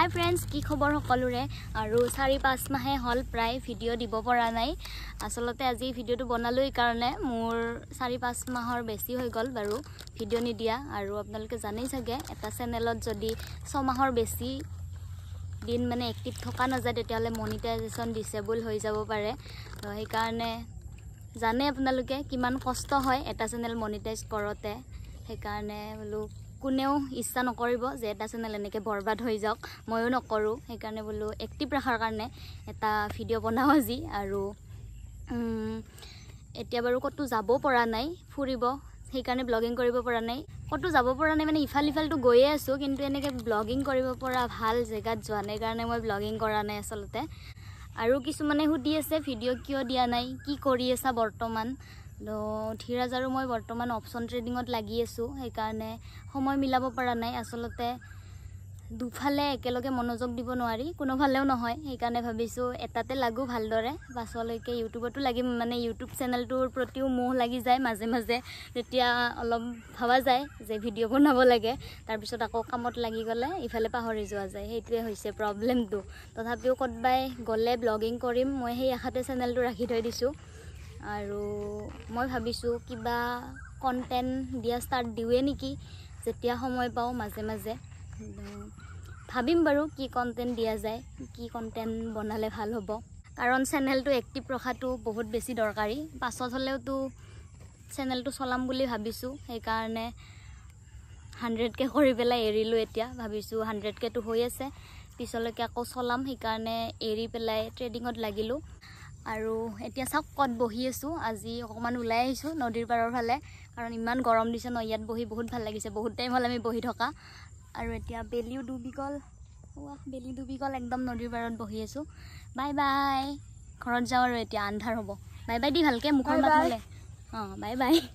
হাই friends কি খবৰ সকলোৰে আৰু চাৰি পাঁচ মাহে হ'ল প্ৰায় ভিডিঅ' দিব পৰা নাই আচলতে আজি ভিডিঅ'টো বনালোঁ কাৰণে মোৰ চাৰি পাঁচ মাহৰ বেছি হৈ গ'ল বাৰু ভিডিঅ' নিদিয়া আৰু আপোনালোকে জানেই চাগে এটা চেনেলত যদি ছমাহৰ বেছি দিন মানে এক্টিভ থকা নাযায় তেতিয়াহ'লে মনিটাইজেশ্যন ডিচেবল হৈ যাব পাৰে তো সেইকাৰণে জানে আপোনালোকে কিমান কষ্ট হয় এটা চেনেল মনিটাইজ কৰোঁতে সেইকাৰণে বোলো কোনেও ইচ্ছা নকৰিব যে এটা চেনেল এনেকৈ বৰবাদ হৈ যাওক ময়ো নকৰোঁ সেইকাৰণে বোলো এক্টিভ ৰখাৰ কাৰণে এটা ভিডিঅ' বনাওঁ আজি আৰু এতিয়া বাৰু ক'তো যাব পৰা নাই ফুৰিব সেইকাৰণে ব্লগিং কৰিব পৰা নাই ক'তো যাব পৰা নাই মানে ইফাল ইফালটো গৈয়ে আছোঁ কিন্তু এনেকৈ ব্লগিং কৰিব পৰা ভাল জেগাত যোৱা নাই কাৰণে মই ব্লগিং কৰা নাই আচলতে আৰু কিছুমানে সুধি আছে ভিডিঅ' কিয় দিয়া নাই কি কৰি আছা বৰ্তমান ধীৰাজ আৰু মই বৰ্তমান অপচন ট্ৰেডিঙত লাগি আছোঁ সেইকাৰণে সময় মিলাব পৰা নাই আচলতে দুফালে একেলগে মনোযোগ দিব নোৱাৰি কোনোফালেও নহয় সেইকাৰণে ভাবিছোঁ এটাতে লাগোঁ ভালদৰে পাছলৈকে ইউটিউবতো লাগি মানে ইউটিউব চেনেলটোৰ প্ৰতিও মোহ লাগি যায় মাজে মাজে তেতিয়া অলপ ভবা যায় যে ভিডিঅ' বনাব লাগে তাৰপিছত আকৌ কামত লাগি গ'লে ইফালে পাহৰি যোৱা যায় সেইটোৱে হৈছে প্ৰব্লেমটো তথাপিও ক'তবাই গ'লে ব্লগিং কৰিম মই সেই আশাতে চেনেলটো ৰাখি থৈ দিছোঁ আৰু মই ভাবিছোঁ কিবা কণ্টেণ্ট দিয়া ষ্টাৰ্ট দিওঁৱে নেকি যেতিয়া সময় পাওঁ মাজে মাজে ভাবিম বাৰু কি কণ্টেণ্ট দিয়া যায় কি কণ্টেণ্ট বনালে ভাল হ'ব কাৰণ চেনেলটো এক্টিভ ৰখাটো বহুত বেছি দৰকাৰী পাছত হ'লেওতো চেনেলটো চলাম বুলি ভাবিছোঁ সেইকাৰণে হাণ্ড্ৰেড কে কৰি পেলাই এৰিলোঁ এতিয়া ভাবিছোঁ হাণ্ড্ৰেড কেটো হৈ আছে পিছলৈকে আকৌ চলাম সেইকাৰণে এৰি পেলাই ট্ৰেডিঙত লাগিলোঁ আৰু এতিয়া চাওক ক'ত বহি আছোঁ আজি অকণমান ওলাই আহিছোঁ নদীৰ পাৰৰ ফালে কাৰণ ইমান গৰম দিছে ন ইয়াত বহি বহুত ভাল লাগিছে বহুত টাইম হ'লে আমি বহি থকা আৰু এতিয়া বেলিও ডুবি গ'ল বেলি ডুবি গ'ল একদম নদীৰ পাৰত বহি আছোঁ বাই বাই ঘৰত যাওঁ আৰু এতিয়া আন্ধাৰ হ'ব বাই বাই দি ভালকৈ মুখৰ মাত অঁ বাই বাই